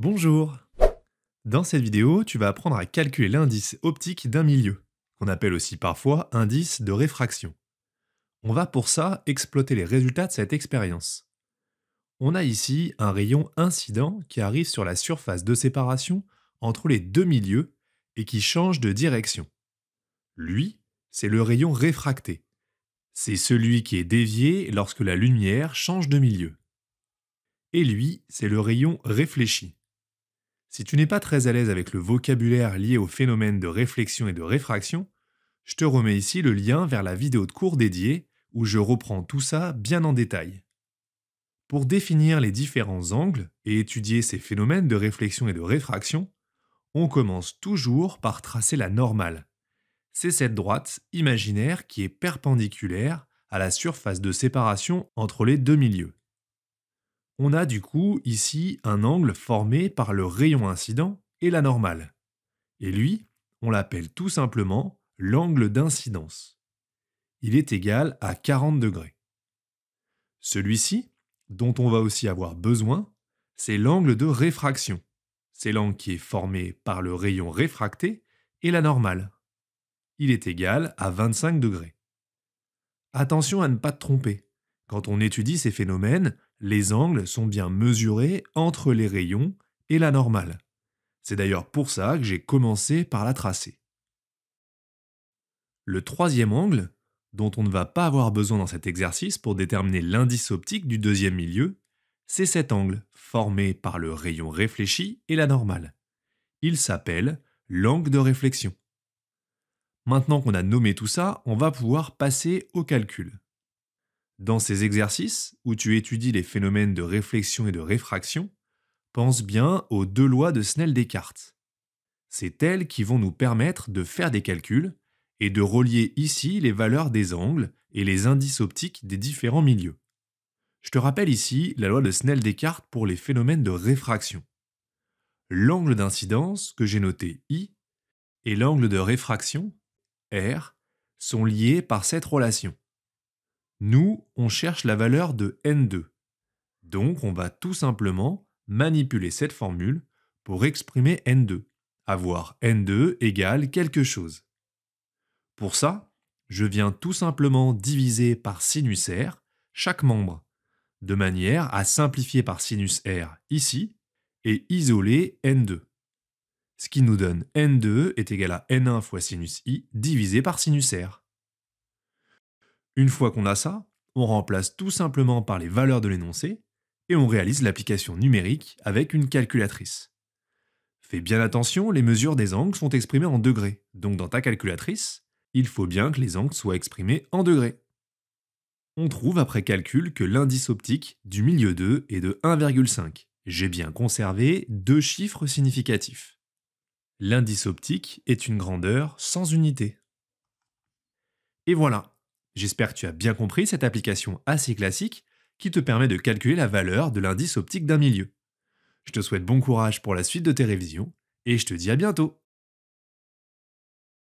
Bonjour Dans cette vidéo, tu vas apprendre à calculer l'indice optique d'un milieu, qu'on appelle aussi parfois indice de réfraction. On va pour ça exploiter les résultats de cette expérience. On a ici un rayon incident qui arrive sur la surface de séparation entre les deux milieux et qui change de direction. Lui, c'est le rayon réfracté. C'est celui qui est dévié lorsque la lumière change de milieu. Et lui, c'est le rayon réfléchi. Si tu n'es pas très à l'aise avec le vocabulaire lié aux phénomènes de réflexion et de réfraction, je te remets ici le lien vers la vidéo de cours dédiée où je reprends tout ça bien en détail. Pour définir les différents angles et étudier ces phénomènes de réflexion et de réfraction, on commence toujours par tracer la normale. C'est cette droite imaginaire qui est perpendiculaire à la surface de séparation entre les deux milieux on a du coup ici un angle formé par le rayon incident et la normale. Et lui, on l'appelle tout simplement l'angle d'incidence. Il est égal à 40 degrés. Celui-ci, dont on va aussi avoir besoin, c'est l'angle de réfraction. C'est l'angle qui est formé par le rayon réfracté et la normale. Il est égal à 25 degrés. Attention à ne pas te tromper. Quand on étudie ces phénomènes, les angles sont bien mesurés entre les rayons et la normale. C'est d'ailleurs pour ça que j'ai commencé par la tracer. Le troisième angle, dont on ne va pas avoir besoin dans cet exercice pour déterminer l'indice optique du deuxième milieu, c'est cet angle formé par le rayon réfléchi et la normale. Il s'appelle l'angle de réflexion. Maintenant qu'on a nommé tout ça, on va pouvoir passer au calcul. Dans ces exercices, où tu étudies les phénomènes de réflexion et de réfraction, pense bien aux deux lois de Snell-Descartes. C'est elles qui vont nous permettre de faire des calculs et de relier ici les valeurs des angles et les indices optiques des différents milieux. Je te rappelle ici la loi de Snell-Descartes pour les phénomènes de réfraction. L'angle d'incidence, que j'ai noté I, et l'angle de réfraction, R, sont liés par cette relation. Nous, on cherche la valeur de n2. Donc on va tout simplement manipuler cette formule pour exprimer n2, avoir n2 égale quelque chose. Pour ça, je viens tout simplement diviser par sinus r chaque membre, de manière à simplifier par sinus r ici et isoler n2. Ce qui nous donne n2 est égal à n1 fois sinus i divisé par sinus r. Une fois qu'on a ça, on remplace tout simplement par les valeurs de l'énoncé et on réalise l'application numérique avec une calculatrice. Fais bien attention, les mesures des angles sont exprimées en degrés, donc dans ta calculatrice, il faut bien que les angles soient exprimés en degrés. On trouve après calcul que l'indice optique du milieu 2 est de 1,5. J'ai bien conservé deux chiffres significatifs. L'indice optique est une grandeur sans unité. Et voilà, J'espère que tu as bien compris cette application assez classique qui te permet de calculer la valeur de l'indice optique d'un milieu. Je te souhaite bon courage pour la suite de tes révisions et je te dis à bientôt